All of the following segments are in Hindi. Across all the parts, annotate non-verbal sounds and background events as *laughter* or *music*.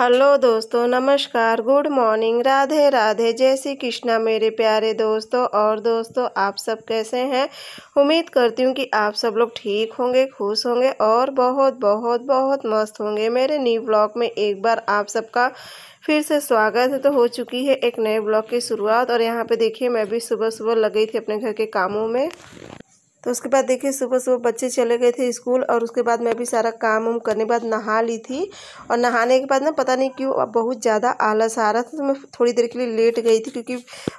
हेलो दोस्तों नमस्कार गुड मॉर्निंग राधे राधे जय श्री कृष्णा मेरे प्यारे दोस्तों और दोस्तों आप सब कैसे हैं उम्मीद करती हूँ कि आप सब लोग ठीक होंगे खुश होंगे और बहुत बहुत बहुत मस्त होंगे मेरे न्यू ब्लॉग में एक बार आप सबका फिर से स्वागत है तो हो चुकी है एक नए ब्लॉग की शुरुआत और यहाँ पर देखिए मैं भी सुबह सुबह लगी थी अपने घर के कामों में तो उसके बाद देखिए सुबह सुबह बच्चे चले गए थे स्कूल और उसके बाद मैं भी सारा काम उम करने के बाद नहा ली थी और नहाने के बाद ना पता नहीं क्यों बहुत ज़्यादा आलस आ रहा था तो मैं थोड़ी देर के लिए लेट गई थी क्योंकि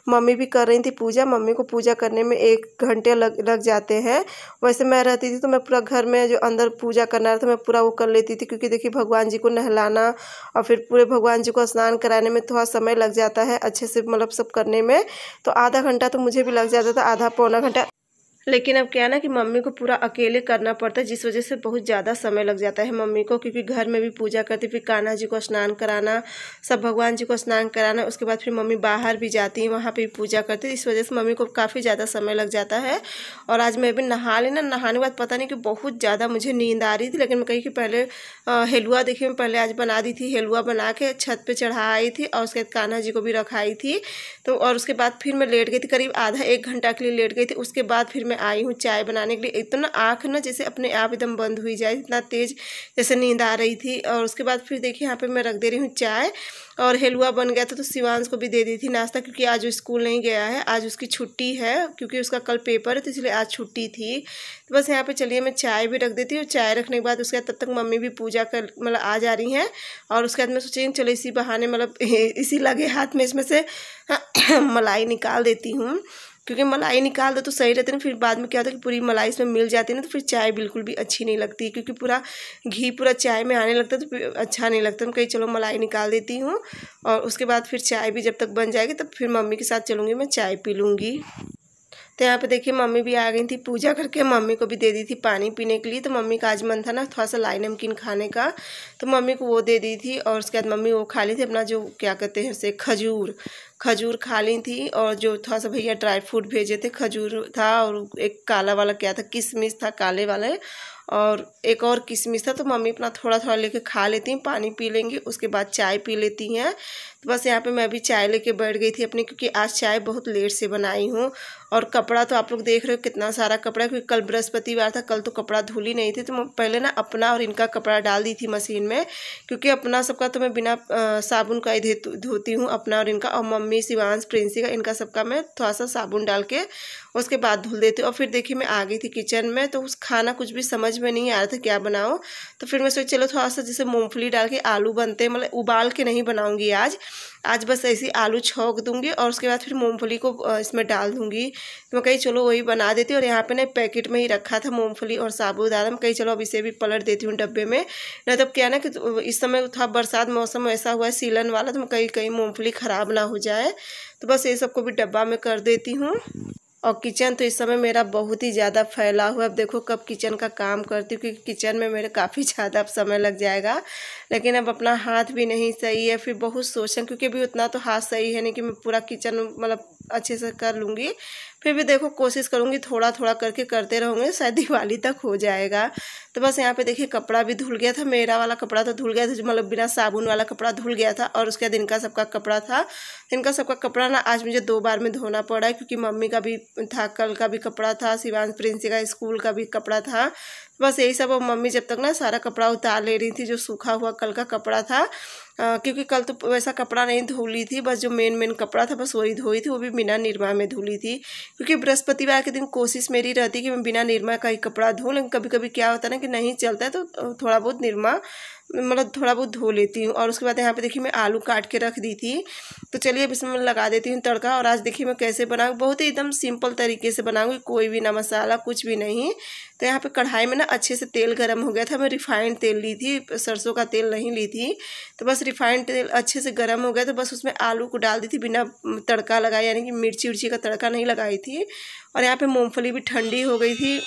मम्मी भी कर रही थी पूजा मम्मी को पूजा करने में एक घंटे लग लग जाते हैं वैसे मैं रहती थी तो मैं पूरा घर में जो अंदर पूजा करना था मैं पूरा वो कर लेती थी क्योंकि देखिए भगवान जी को नहलाना और फिर पूरे भगवान जी को स्नान कराने में थोड़ा समय लग जाता है अच्छे से मतलब सब करने में तो आधा घंटा तो मुझे भी लग जाता था आधा पौना घंटा लेकिन अब क्या ना कि मम्मी को पूरा अकेले करना पड़ता है जिस वजह से बहुत ज़्यादा समय लग जाता है मम्मी को क्योंकि घर में भी पूजा करती फिर कान्हा जी को स्नान कराना सब भगवान जी को स्नान कराना उसके बाद फिर मम्मी बाहर भी जाती है वहाँ पर पूजा करती इस वजह से मम्मी को काफ़ी ज़्यादा समय लग जाता है और आज मैं भी नहा ली ना नहाने के बाद पता नहीं कि बहुत ज़्यादा मुझे नींद आ रही थी लेकिन मैं कही कि पहले हलवा देखी मैं पहले आज बना दी थी हलवा बना के छत पर चढ़ाई थी और उसके बाद कान्हा जी को भी रखाई थी तो और उसके बाद फिर मैं लेट गई थी करीब आधा एक घंटा के लिए लेट गई थी उसके बाद फिर मैं आई हूँ चाय बनाने के लिए इतना आँख ना जैसे अपने आप एकदम बंद हुई जाए इतना तेज़ जैसे नींद आ रही थी और उसके बाद फिर देखिए यहाँ पर मैं रख दे रही हूँ चाय और हलवा बन गया था तो शिवांश को भी दे दी थी नाश्ता क्योंकि आज स्कूल नहीं गया है आज उसकी छुट्टी है क्योंकि उसका कल पेपर है तो इसलिए आज छुट्टी थी तो बस यहाँ पे चलिए मैं चाय भी रख देती हूँ चाय रखने के बाद उसके बाद तब तक मम्मी भी पूजा कर मतलब आ जा रही हैं और उसके बाद मैं सोची चलो इसी बहाने मतलब *laughs* इसी लगे हाथ में इसमें से *clears throat* मलाई निकाल देती हूँ क्योंकि मलाई निकाल दो तो सही रहते ना फिर बाद में क्या होता है कि पूरी मलाई इसमें मिल जाती है ना तो फिर चाय बिल्कुल भी अच्छी नहीं लगती क्योंकि पूरा घी पूरा चाय में आने लगता है तो अच्छा नहीं लगता तो मैं कहीं चलो मलाई निकाल देती हूँ और उसके बाद फिर चाय भी जब तक बन जाएगी तब फिर मम्मी के साथ चलूँगी मैं चाय पी लूँगी तो यहाँ पे देखिए मम्मी भी आ गई थी पूजा करके मम्मी को भी दे दी थी पानी पीने के लिए तो मम्मी का आज मन था ना थोड़ा सा लाई नमकीन खाने का तो मम्मी को वो दे दी थी और उसके बाद मम्मी वो खा ली थी अपना जो क्या कहते हैं उसे खजूर खजूर खा ली थी और जो थोड़ा सा भैया ड्राई फ्रूट भेजे थे खजूर था और एक काला वाला क्या था किशमिश था काले वाले और एक और किशमिश था तो मम्मी अपना थोड़ा थोड़ा लेके खा लेती हैं पानी पी लेंगी उसके बाद चाय पी लेती हैं तो बस यहाँ पे मैं भी चाय लेके बैठ गई थी अपनी क्योंकि आज चाय बहुत लेट से बनाई हूँ और कपड़ा तो आप लोग देख रहे हो कितना सारा कपड़ा क्योंकि कल बृहस्पतिवार था कल तो कपड़ा धुली नहीं थी तो मैं पहले ना अपना और इनका कपड़ा डाल दी थी मशीन में क्योंकि अपना सबका तो मैं बिना साबुन का ही धोती हूँ अपना और इनका और मम्मी शिवांश प्रिंसी का इनका सबका मैं थोड़ा सा साबुन डाल के उसके बाद धुल देती हूँ और फिर देखिए मैं आ गई थी किचन में तो उस खाना कुछ भी समझ में नहीं आ रहा था क्या बनाऊँ तो फिर मैं सोच चलो थोड़ा सा जैसे मूँगफली डाल के आलू बनते मतलब उबाल के नहीं बनाऊँगी आज आज बस ऐसी आलू छोंक दूँगी और उसके बाद फिर मूँगफली को इसमें डाल दूँगी तो मैं कही चलो वही बना देती हूँ और यहाँ पर ना पैकेट में ही रखा था मूँगफली और साबूदाना मैं कही चलो अब इसे भी पलट देती हूँ डब्बे में नहीं तो क्या ना कि तो, इस समय था बरसात मौसम ऐसा हुआ है सीलन वाला तो मैं कहीं कहीं मूँगफली ख़राब ना हो जाए तो बस ये सबको भी डब्बा में कर देती हूँ और किचन तो इस समय मेरा बहुत ही ज़्यादा फैला हुआ है अब देखो कब किचन का काम करती हूँ क्योंकि किचन में मेरे काफ़ी ज़्यादा अब समय लग जाएगा लेकिन अब अपना हाथ भी नहीं सही है फिर बहुत सोचें क्योंकि अभी उतना तो हाथ सही है नहीं कि मैं पूरा किचन मतलब अच्छे से कर लूँगी फिर भी देखो कोशिश करूँगी थोड़ा थोड़ा करके करते रहूँगी शायद दिवाली तक हो जाएगा तो बस यहाँ पे देखिए कपड़ा भी धुल गया था मेरा वाला कपड़ा तो धुल गया था मतलब बिना साबुन वाला कपड़ा धुल गया था और उसके बाद इनका सबका कपड़ा था इनका सबका कपड़ा ना आज मुझे दो बार में धोना पड़ा है क्योंकि मम्मी का भी था कल का भी कपड़ा था शिवांश प्रिंस का स्कूल का भी कपड़ा था बस यही सब मम्मी जब तक ना सारा कपड़ा उतार ले रही थी जो सूखा हुआ कल का कपड़ा था क्योंकि कल तो वैसा कपड़ा नहीं ली थी बस जो मेन मेन कपड़ा था बस वही धोई थी वो भी बिना निरमा में धुली थी क्योंकि बृहस्पतिवार के दिन कोशिश मेरी रहती कि मैं बिना निरमा का ही कपड़ा धो लेकिन कभी कभी क्या होता है ना कि नहीं चलता है तो थोड़ा बहुत निरमा मतलब थोड़ा बहुत धो लेती हूँ और उसके बाद यहाँ पे देखिए मैं आलू काट के रख दी थी तो चलिए अब इसमें लगा देती हूँ तड़का और आज देखिए मैं कैसे बनाऊँ बहुत ही एकदम सिंपल तरीके से बनाऊँगी कोई भी ना मसाला कुछ भी नहीं तो यहाँ पे कढ़ाई में ना अच्छे से तेल गर्म हो गया था मैं रिफाइंड तेल ली थी सरसों का तेल नहीं ली थी तो बस रिफाइंड तेल अच्छे से गर्म हो गया तो बस उसमें आलू को डाल दी थी बिना तड़का लगाए यानी कि मिर्ची उर्ची का तड़का नहीं लगाई थी और यहाँ पर मूँगफली भी ठंडी हो गई थी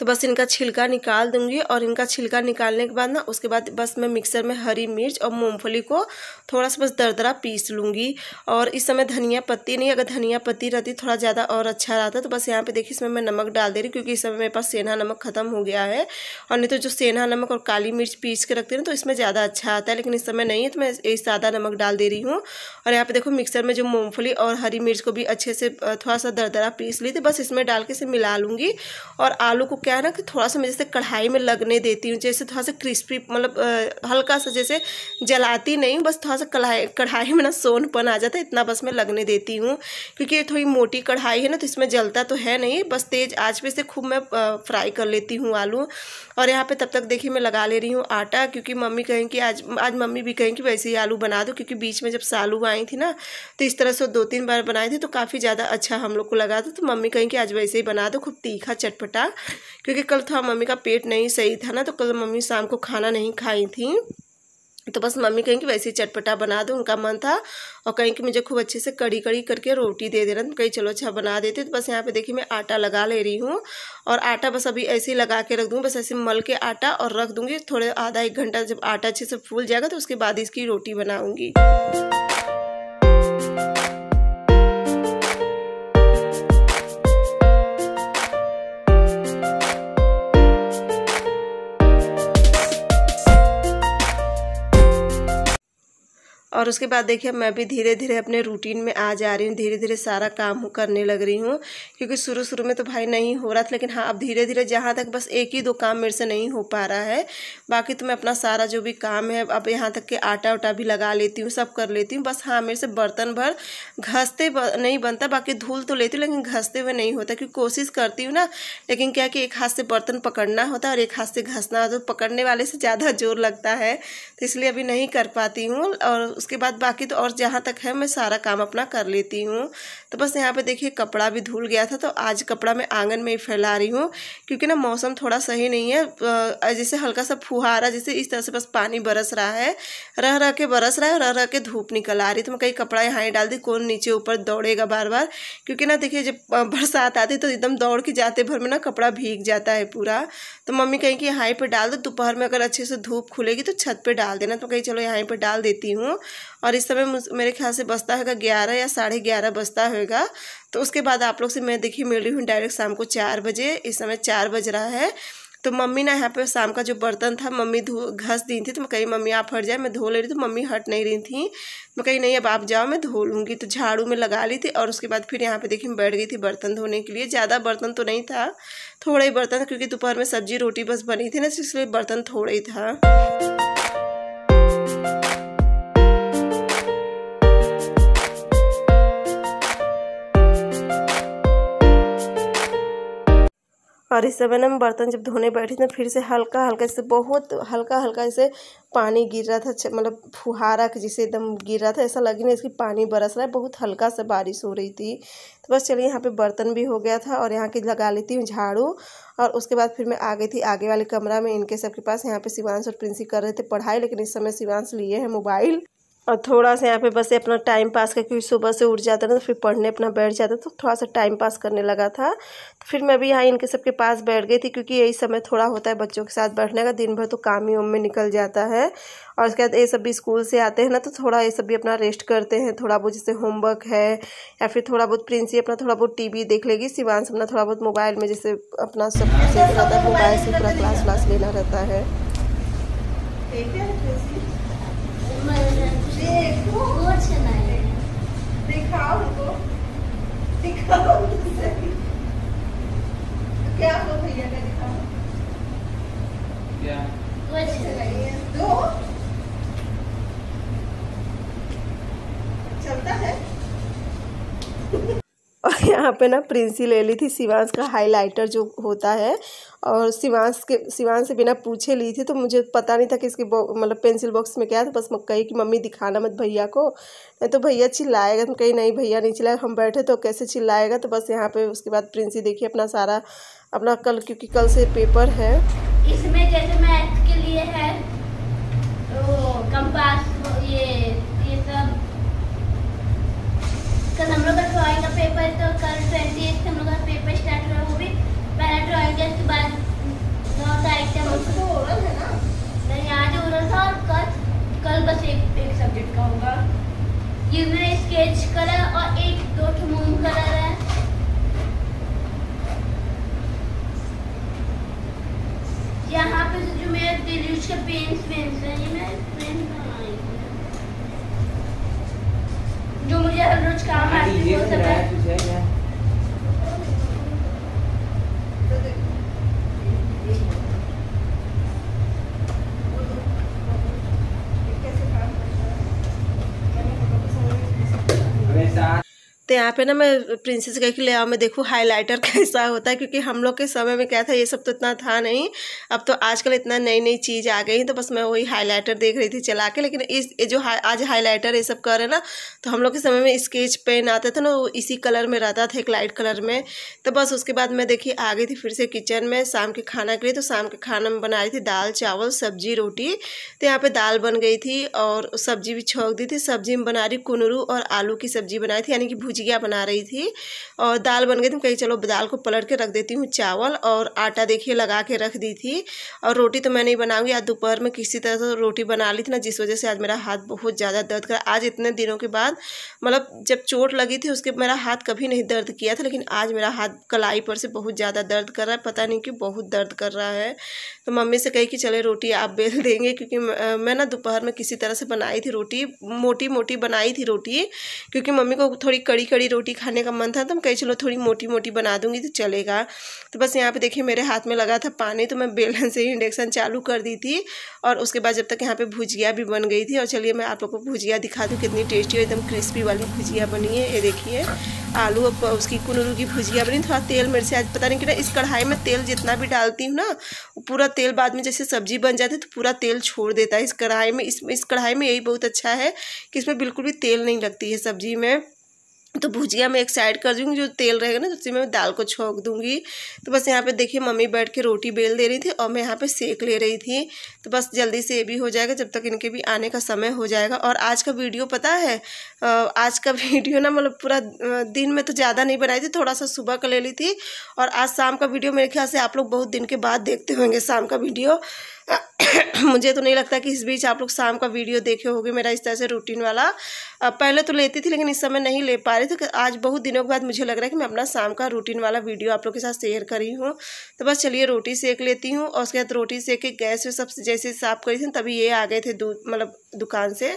तो बस इनका छिलका निकाल दूंगी और इनका छिलका निकालने के बाद ना उसके बाद बस मैं मिक्सर में हरी मिर्च और मूंगफली को थोड़ा सा बस दरदरा पीस लूँगी और इस समय धनिया पत्ती नहीं अगर धनिया पत्ती रहती थोड़ा ज़्यादा और अच्छा रहता तो बस यहाँ पे देखिए इसमें मैं नमक डाल दे रही क्योंकि इस समय मेरे पास सेना नमक ख़त्म हो गया है और नहीं तो जो सेना नमक और काली मिर्च पीस के रखते हैं तो इसमें ज़्यादा अच्छा आता है लेकिन इस समय नहीं है तो मैं सादा नमक डाल दे रही हूँ और यहाँ पर देखो मिक्सर में जो मूँगफली और हरी मिर्च को भी अच्छे से थोड़ा सा दरदरा पीस ली थी बस इसमें डाल के इसे मिला लूँगी और आलू को क्या है ना कि थोड़ा सा मैं जैसे कढ़ाई में लगने देती हूँ जैसे थोड़ा सा क्रिस्पी मतलब हल्का सा जैसे जलाती नहीं हूँ बस थोड़ा सा कढ़ाई कढ़ाई में ना सोनपन आ जाता है इतना बस मैं लगने देती हूँ क्योंकि ये थोड़ी मोटी कढ़ाई है ना तो इसमें जलता तो है नहीं बस तेज़ आँच पे से खूब मैं फ्राई कर लेती हूँ आलू और यहाँ पे तब तक देखिए मैं लगा ले रही हूँ आटा क्योंकि मम्मी कहें कि आज आज मम्मी भी कहें कि वैसे ही आलू बना दो क्योंकि बीच में जब आलू आई थी ना तो इस तरह से दो तीन बार बनाए थे तो काफ़ी ज़्यादा अच्छा हम लोग को लगा था तो मम्मी कहें कि आज वैसे ही बना दो खूब तीखा चटपटा क्योंकि कल थोड़ा मम्मी का पेट नहीं सही था ना तो कल मम्मी शाम को खाना नहीं खाई थी तो बस मम्मी कहीं कि वैसे ही चटपटा बना दो उनका मन था और कहीं कि मुझे खूब अच्छे से कड़ी कड़ी करके रोटी दे देना तो कहीं चलो अच्छा बना देते तो बस यहाँ पे देखिए मैं आटा लगा ले रही हूँ और आटा बस अभी ऐसे ही लगा के रख दूँगी बस ऐसे मल के आटा और रख दूँगी थोड़े आधा एक घंटा जब आटा अच्छे से फूल जाएगा तो उसके बाद इसकी रोटी बनाऊँगी और उसके बाद देखिए मैं भी धीरे धीरे अपने रूटीन में आ जा रही हूँ धीरे धीरे सारा काम करने लग रही हूँ क्योंकि शुरू शुरू में तो भाई नहीं हो रहा था लेकिन हाँ अब धीरे धीरे जहाँ तक बस एक ही दो काम मेरे से नहीं हो पा रहा है बाकी तो मैं अपना सारा जो भी काम है अब यहाँ तक कि आटा उटा भी लगा लेती हूँ सब कर लेती हूँ बस हाँ मेरे से बर्तन भर घसते नहीं बनता बाकी धूल तो लेती हूँ लेकिन घसते हुए नहीं होता क्योंकि कोशिश करती हूँ ना लेकिन क्या कि एक हाथ से बर्तन पकड़ना होता है और एक हाथ से घसना होता तो पकड़ने वाले से ज़्यादा जोर लगता है तो इसलिए अभी नहीं कर पाती हूँ और उसके बाद बाकी तो और जहाँ तक है मैं सारा काम अपना कर लेती हूँ तो बस यहाँ पे देखिए कपड़ा भी धुल गया था तो आज कपड़ा मैं आंगन में ही फैला रही हूँ क्योंकि ना मौसम थोड़ा सही नहीं है जैसे हल्का सा फुहारा जैसे इस तरह से बस पानी बरस रहा है रह रह के बरस रहा है और रह रह के धूप निकल आ रही तो मैं कहीं कपड़ा यहाँ ही डाल दी कौन नीचे ऊपर दौड़ेगा बार बार क्योंकि ना देखिए जब बरसात आती तो एकदम दौड़ के जाते भर में ना कपड़ा भीग जाता है पूरा तो मम्मी कहीं कि यहाँ पर डाल दो दोपहर में अगर अच्छे से धूप खुलेगी तो छत पर डाल देना तो कहीं चलो यहाँ पर डाल देती हूँ और इस समय मेरे ख्याल से बसता होगा ग्यारह या साढ़े ग्यारह बजता होगा तो उसके बाद आप लोग से मैं देखिए मिल रही हूँ डायरेक्ट शाम को चार बजे इस समय चार बज रहा है तो मम्मी ना यहाँ पे शाम का जो बर्तन था मम्मी धो घस दी थी तो मैं कही मम्मी आप हट जाए मैं धो ले रही थी तो मम्मी हट नहीं रही थी मैं कही नहीं अब आप जाओ मैं धो लूँगी तो झाड़ू में लगा ली थी और उसके बाद फिर यहाँ पे देखिए बैठ गई थी बर्तन धोने के लिए ज़्यादा बर्तन तो नहीं था थोड़ा ही बर्तन क्योंकि दोपहर में सब्जी रोटी बस बनी थी ना तो इसलिए बर्तन थोड़ा ही था और इस समय ना मैं बर्तन जब धोने बैठी ना फिर से हल्का हल्का इससे बहुत हल्का हल्का इसे पानी गिर रहा था मतलब फुहारा जैसे एकदम गिर रहा था ऐसा लगे नहीं इसकी पानी बरस रहा है बहुत हल्का सा बारिश हो रही थी तो बस चलिए यहाँ पे बर्तन भी हो गया था और यहाँ की लगा लेती हूँ झाड़ू और उसके बाद फिर मैं आ गई थी आगे वाले कमरा में इनके सबके पास यहाँ पे शिवानश और प्रिंसी कर रहे थे पढ़ाई लेकिन इस समय शिवानश लिए हैं मोबाइल और थोड़ा सा यहाँ पे बस अपना टाइम पास कर क्योंकि सुबह से उठ जाता ना तो फिर पढ़ने अपना बैठ जाता तो थोड़ा सा टाइम पास करने लगा था तो फिर मैं भी यहाँ इनके सबके पास बैठ गई थी क्योंकि यही समय थोड़ा होता है बच्चों के साथ बैठने का दिन भर तो काम ही में निकल जाता है और उसके बाद ये सब भी स्कूल से आते हैं ना तो थोड़ा ये सब भी अपना रेस्ट करते हैं थोड़ा बहुत जैसे होमवर्क है या फिर थोड़ा बहुत प्रिंसी अपना थोड़ा बहुत टी देख लेगी से अपना थोड़ा बहुत मोबाइल में जैसे अपना सब कुछ मोबाइल से पूरा क्लास व्लास लेना रहता है दिखाओ उनको दिखाओ तो क्या हो भैया का दिखाओ क्या दो यहाँ पे ना प्रिंसी ले ली थी सिवांस का हाइलाइटर जो होता है और सिवांस के सिवांस से बिना पूछे ली थी तो मुझे पता नहीं था कि इसके मतलब पेंसिल बॉक्स में क्या था तो बस मैं कही कि मम्मी दिखाना मत भैया को नहीं तो भैया चिल्लाएगा तो कहीं नहीं भैया नहीं चिल्लाएगा हम बैठे तो कैसे चिल्लाएगा तो बस यहाँ पर उसके बाद प्रिंसी देखिए अपना सारा अपना कल क्योंकि कल से पेपर है इसमें जैसे मैथ के लिए है तो कंपास ये कल तो हम लोग का ड्राइंग का पेपर तो कल ट्वेंटी एट हम लोग का पेपर स्टार्ट हुआ वो भी पहला ड्राइंग के उसके बाद नौ तारीख से उसको ओरल है ना नहीं आज ओरल था और कल कल बस एक एक सब्जेक्ट का होगा ये स्केच कलर और एक दो मूव कलर है कुछ काम आती हो सकता है साथ तो यहाँ पे ना मैं प्रिंसेस कह के ले आओ मैं देखूँ हाईलाइटर *laughs* कैसा होता है क्योंकि हम लोग के समय में क्या था ये सब तो इतना था नहीं अब तो आजकल इतना नई नई चीज़ आ गई तो बस मैं वही हाईलाइटर देख रही थी चला के लेकिन इस ये जो हाँ, आज हाईलाइटर ये सब कर रहे ना तो हम लोग के समय में स्केच पेन आता था ना वो इसी कलर में रहता था एक लाइट कलर में तो बस उसके बाद मैं देखी आ गई थी फिर से किचन में शाम के खाना के लिए तो शाम के खाना में बना रही थी दाल चावल सब्जी रोटी तो यहाँ पर दाल बन गई थी और सब्जी भी छोंक दी थी सब्जी में बना रही कुनरू और आलू की सब्जी बनाई थी यानी कि भुजी भुजिया बना रही थी और दाल बन गई थी कहीं चलो दाल को पलट के रख देती हूँ चावल और आटा देखिए लगा के रख दी थी और रोटी तो मैं नहीं बनाऊँगी आज दोपहर में किसी तरह से रोटी बना ली थी ना जिस वजह से आज मेरा हाथ बहुत ज़्यादा दर्द करा आज इतने दिनों के बाद मतलब जब चोट लगी थी उसके मेरा हाथ कभी नहीं दर्द किया था लेकिन आज मेरा हाथ कलाई पर से बहुत ज़्यादा दर्द कर रहा है पता नहीं क्यों बहुत दर्द कर रहा है तो मम्मी से कही कि चले रोटी आप बेल *laughs* देंगे क्योंकि मैं ना दोपहर में किसी तरह से बनाई थी रोटी मोटी मोटी बनाई थी रोटी क्योंकि मम्मी को थोड़ी कड़ी कड़ी रोटी खाने का मन था तो हम कही चलो थोड़ी मोटी मोटी बना दूंगी तो चलेगा तो बस यहाँ पे देखिए मेरे हाथ में लगा था पानी तो मैं बेलन से ही इंडक्शन चालू कर दी थी और उसके बाद जब तक यहाँ पे भुजिया भी बन गई थी और चलिए मैं आप लोग को भुजिया दिखा दूँ कितनी टेस्टी और एकदम क्रिस्पी वाली भुजिया बनी है ये देखिए आलू उसकी कुनरू की भुजिया बनी थोड़ा तेल मेरे से आज पता नहीं कि इस कढ़ाई में तेल जितना भी डालती हूँ ना पूरा तेल बाद में जैसे सब्जी बन जाती है तो पूरा तेल छोड़ देता है इस कढ़ाई में इस कढ़ाई में यही बहुत अच्छा है कि इसमें बिल्कुल भी तेल नहीं लगती है सब्जी में तो भुजिया मैं एक साइड कर दूँगी जो तेल रहेगा ना उसी में दाल को छोंक दूँगी तो बस यहाँ पे देखिए मम्मी बैठ के रोटी बेल दे रही थी और मैं यहाँ पे सेक ले रही थी तो बस जल्दी से ये भी हो जाएगा जब तक इनके भी आने का समय हो जाएगा और आज का वीडियो पता है आज का *laughs* वीडियो ना मतलब पूरा दिन में तो ज़्यादा नहीं बनाई थी थोड़ा सा सुबह का ले ली थी और आज शाम का वीडियो मेरे ख्याल से आप लोग बहुत दिन के बाद देखते होंगे शाम का वीडियो मुझे तो नहीं लगता कि इस बीच आप लोग शाम का वीडियो देखे होगे मेरा इस तरह से रूटीन वाला पहले तो लेती थी लेकिन इस समय नहीं ले पा रही तो आज बहुत दिनों के बाद मुझे लग रहा है कि मैं अपना शाम का रूटीन वाला वीडियो आप लोग के साथ शेयर करी हूँ तो बस चलिए रोटी सेक लेती हूँ और उसके बाद रोटी सेक के गैस से सब जैसे साफ़ करी थी तभी ये आ गए थे दूध मतलब दुकान से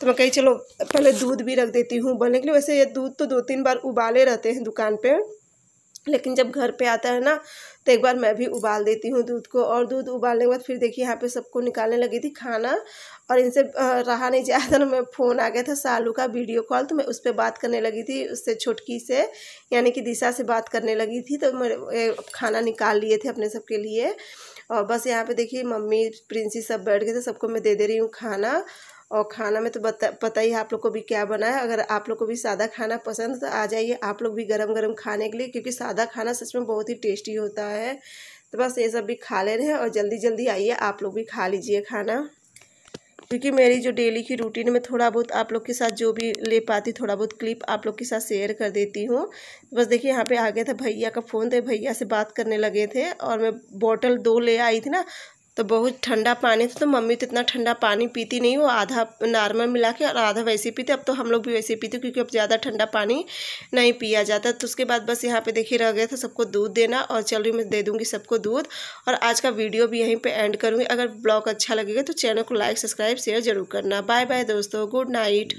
तो मैं कही चलो पहले दूध भी रख देती हूँ उबलने के लिए वैसे ये दूध तो दो तीन बार उबाले रहते हैं दुकान पर लेकिन जब घर पे आता है ना तो एक बार मैं भी उबाल देती हूँ दूध को और दूध उबालने के बाद फिर देखिए यहाँ पे सबको निकालने लगी थी खाना और इनसे रहा नहीं जा था ना मैं फ़ोन आ गया था सालू का वीडियो कॉल तो मैं उस पर बात करने लगी थी उससे छोटकी से यानी कि दिशा से बात करने लगी थी तो मेरे खाना निकाल लिए थे अपने सबके लिए और बस यहाँ पर देखिए मम्मी प्रिंसी सब बैठ गए थे सबको मैं दे दे रही हूँ खाना और खाना में तो बता पता ही आप लोग को भी क्या बना है अगर आप लोग को भी सादा खाना पसंद तो आ जाइए आप लोग भी गरम गरम खाने के लिए क्योंकि सादा खाना सच में बहुत ही टेस्टी होता है तो बस ये सब भी खा ले रहे हैं और जल्दी जल्दी आइए आप लोग भी खा लीजिए खाना क्योंकि मेरी जो डेली की रूटीन में थोड़ा बहुत आप लोग के साथ जो भी ले पाती थोड़ा बहुत क्लिप आप लोग के साथ शेयर कर देती हूँ बस देखिए यहाँ पे आ गया था भैया का फ़ोन थे भैया से बात करने लगे थे और मैं बोतल दो ले आई थी ना तो बहुत ठंडा पानी था तो मम्मी तो इतना ठंडा पानी पीती नहीं वो आधा नॉर्मल मिला के और आधा वैसे पीते अब तो हम लोग भी वैसे पीते क्योंकि अब ज़्यादा ठंडा पानी नहीं पिया जाता तो उसके बाद बस यहाँ पे देखिए रह गया था सबको दूध देना और चल रही मैं दे दूँगी सबको दूध और आज का वीडियो भी यहीं पर एंड करूँगी अगर ब्लॉग अच्छा लगेगा तो चैनल को लाइक सब्सक्राइब शेयर जरूर करना बाय बाय दोस्तों गुड नाइट